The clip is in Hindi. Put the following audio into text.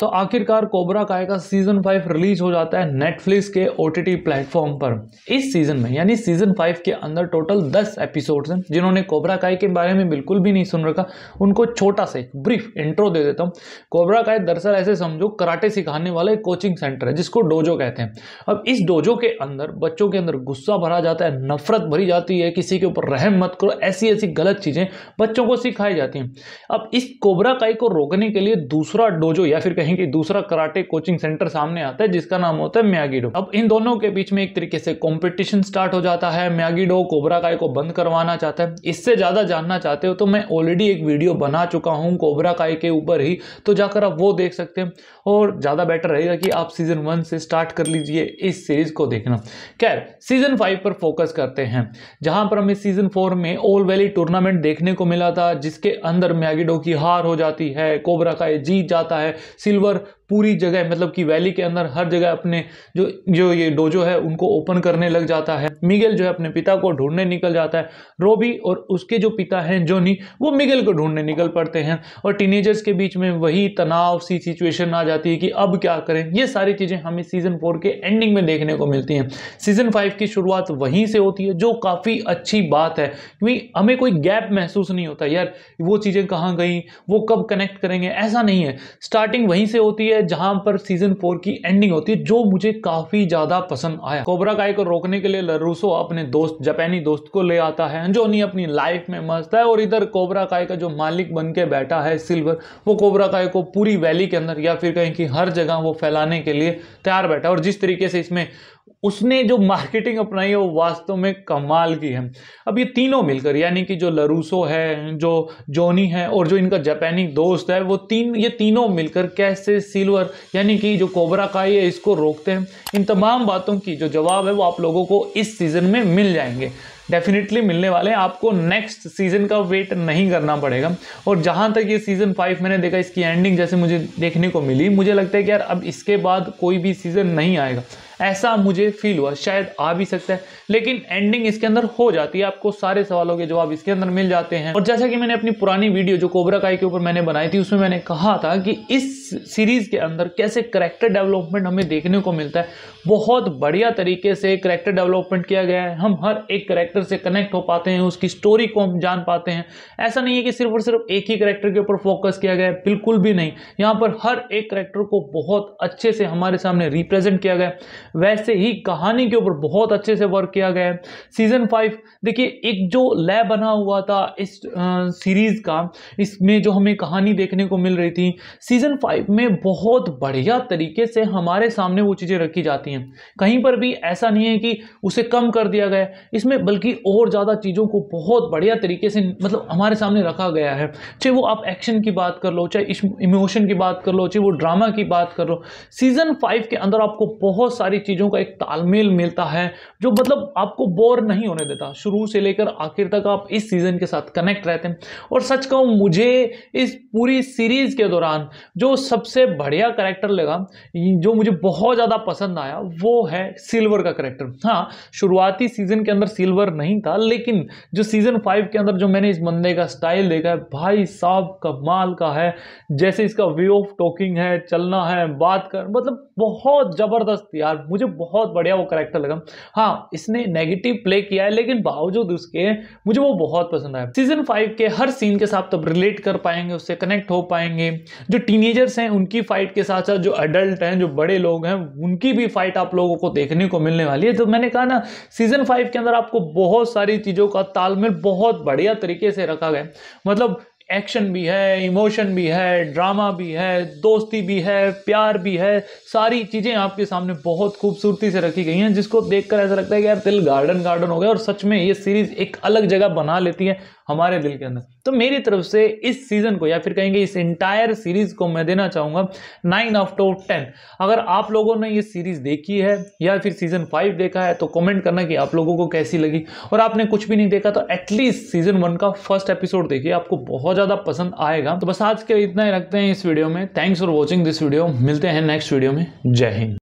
तो आखिरकार कोबरा काय का सीजन फाइव रिलीज हो जाता है नेटफ्लिक्स के ओ प्लेटफॉर्म पर इस सीजन में यानी सीजन फाइव के अंदर टोटल दस एपिसोड्स हैं जिन्होंने कोबरा काय के बारे में बिल्कुल भी नहीं सुन रखा उनको छोटा सा एक ब्रीफ इंट्रो दे देता हूँ कोबरा काय दरअसल ऐसे समझो कराटे सिखाने वाला एक कोचिंग सेंटर है जिसको डोजो कहते हैं अब इस डोजो के अंदर बच्चों के अंदर गुस्सा भरा जाता है नफरत भरी जाती है किसी के ऊपर रहम मत करो ऐसी ऐसी गलत चीज़ें बच्चों को सिखाई जाती हैं अब इस कोबरा काय को रोकने के लिए दूसरा डोजो या फिर कहीं कि दूसरा कराटे कोचिंग सेंटर सामने आता है जिसका नाम होता है म्यागीडो अब इन दोनों के बीच में एक तरीके से कॉम्पिटिशन स्टार्ट हो जाता है म्यागीडो कोबरा काय को बंद करवाना चाहता है इससे ज़्यादा जानना चाहते हो तो मैं ऑलरेडी एक वीडियो बना चुका हूँ कोबरा काय के ऊपर ही तो जाकर आप वो देख सकते हैं और ज़्यादा बेटर रहेगा कि आप सीजन वन से स्टार्ट कर लीजिए इस सीरीज को देखना खैर सीजन फाइव पर फोकस करते हैं जहां पर हमें सीजन फोर में ओल वैली टूर्नामेंट देखने को मिला था जिसके अंदर मैगिडो की हार हो जाती है कोबरा का जीत जाता है सिल्वर पूरी जगह मतलब कि वैली के अंदर हर जगह अपने जो जो ये डोजो है उनको ओपन करने लग जाता है मिगेल जो है अपने पिता को ढूंढने निकल जाता है रोबी और उसके जो पिता हैं जोनी वो मिगेल को ढूंढने निकल पड़ते हैं और टीनेजर्स के बीच में वही तनाव सी सिचुएशन आ जाती है कि अब क्या करें ये सारी चीज़ें हमें सीज़न फोर के एंडिंग में देखने को मिलती हैं सीज़न फाइव की शुरुआत वहीं से होती है जो काफ़ी अच्छी बात है क्योंकि हमें कोई गैप महसूस नहीं होता यार वो चीज़ें कहाँ गई वो कब कनेक्ट करेंगे ऐसा नहीं है स्टार्टिंग वहीं से होती है जहां पर सीजन फोर की एंडिंग होती है जो मुझे काफी ज्यादा पसंद आया कोबरा काय को रोकने के लिए लरूसो अपने दोस्त जापानी दोस्त को ले आता है जोनी अपनी लाइफ में मस्त है और इधर कोबरा काय का जो मालिक बन के बैठा है सिल्वर वो कोबरा काय को पूरी वैली के अंदर या फिर कहीं की हर जगह वो फैलाने के लिए तैयार बैठा और जिस तरीके से इसमें उसने जो मार्केटिंग अपनाई है वो वास्तव में कमाल की है अब ये तीनों मिलकर यानी कि जो लरूसो है जो जोनी है और जो इनका जापानी दोस्त है वो तीन ये तीनों मिलकर कैसे सिल्वर यानी कि जो कोबरा काई है इसको रोकते हैं इन तमाम बातों की जो जवाब है वो आप लोगों को इस सीज़न में मिल जाएंगे डेफिनेटली मिलने वाले हैं आपको नेक्स्ट सीज़न का वेट नहीं करना पड़ेगा और जहाँ तक ये सीज़न फाइव मैंने देखा इसकी एंडिंग जैसे मुझे देखने को मिली मुझे लगता है कि यार अब इसके बाद कोई भी सीज़न नहीं आएगा ऐसा मुझे फील हुआ शायद आ भी सकता है लेकिन एंडिंग इसके अंदर हो जाती है आपको सारे सवालों के जवाब इसके अंदर मिल जाते हैं और जैसा कि मैंने अपनी पुरानी वीडियो जो कोबरा काई के ऊपर मैंने बनाई थी उसमें मैंने कहा था कि इस सीरीज के अंदर कैसे करेक्टर डेवलपमेंट हमें देखने को मिलता है बहुत बढ़िया तरीके से करेक्टर डेवलपमेंट किया गया है हम हर एक करेक्टर से कनेक्ट हो पाते हैं उसकी स्टोरी को हम जान पाते हैं ऐसा नहीं है कि सिर्फ और सिर्फ एक ही करेक्टर के ऊपर फोकस किया गया है बिल्कुल भी नहीं यहाँ पर हर एक करेक्टर को बहुत अच्छे से हमारे सामने रिप्रेजेंट किया गया वैसे ही कहानी के ऊपर बहुत अच्छे से वर्क किया गया है सीजन फाइव देखिए एक जो लय बना हुआ था इस सीरीज़ का इसमें जो हमें कहानी देखने को मिल रही थी सीजन फाइव में बहुत बढ़िया तरीके से हमारे सामने वो चीज़ें रखी जाती हैं कहीं पर भी ऐसा नहीं है कि उसे कम कर दिया गया इसमें बल्कि और ज़्यादा चीज़ों को बहुत बढ़िया तरीके से मतलब हमारे सामने रखा गया है चाहे वो आप एक्शन की बात कर लो चाहे इमोशन की बात कर लो चाहे वो ड्रामा की बात कर लो सीज़न फाइव के अंदर आपको बहुत सारी चीज़ों का एक तालमेल मिलता है जो मतलब आपको बोर नहीं होने देता शुरू से लेकर आखिर तक आप इस सीज़न के साथ कनेक्ट रहते हैं और सच कहूँ मुझे इस पूरी सीरीज़ के दौरान जो सबसे बढ़िया करेक्टर लगा जो मुझे बहुत ज़्यादा पसंद आया वो है सिल्वर का करेक्टर हाँ शुरुआती सीज़न के अंदर सिल्वर नहीं था लेकिन जो सीज़न फाइव के अंदर जो मैंने इस बंदे का स्टाइल देखा है भाई साहब कमाल का है जैसे इसका वे ऑफ टॉकिंग है चलना है बात कर मतलब बहुत ज़बरदस्त यार मुझे बहुत बढ़िया वो करेक्टर लगा हाँ इसने नेगेटिव प्ले किया है लेकिन बावजूद उसके मुझे वो बहुत पसंद आया सीजन फाइव के हर सीन के साथ तब तो रिलेट कर पाएंगे उससे कनेक्ट हो पाएंगे जो टीनेजर्स हैं उनकी फाइट के साथ साथ जो अडल्ट हैं जो बड़े लोग हैं उनकी भी फाइट आप लोगों को देखने को मिलने वाली है तो मैंने कहा ना सीजन फाइव के अंदर आपको बहुत सारी चीज़ों का तालमेल बहुत बढ़िया तरीके से रखा गया मतलब एक्शन भी है इमोशन भी है ड्रामा भी है दोस्ती भी है प्यार भी है सारी चीज़ें आपके सामने बहुत खूबसूरती से रखी गई हैं जिसको देखकर ऐसा लगता है कि यार दिल गार्डन गार्डन हो गया और सच में ये सीरीज़ एक अलग जगह बना लेती है हमारे दिल के अंदर तो मेरी तरफ से इस सीज़न को या फिर कहेंगे इस इंटायर सीरीज़ को मैं देना चाहूँगा नाइन ऑफ टू टेन अगर आप लोगों ने ये सीरीज़ देखी है या फिर सीज़न फाइव देखा है तो कमेंट करना कि आप लोगों को कैसी लगी और आपने कुछ भी नहीं देखा तो एटलीस्ट सीज़न वन का फर्स्ट एपिसोड देखिए आपको बहुत ज़्यादा पसंद आएगा तो बस आज के इतना ही रखते हैं इस वीडियो में thanks for watching this video मिलते हैं नेक्स्ट वीडियो में जय हिंद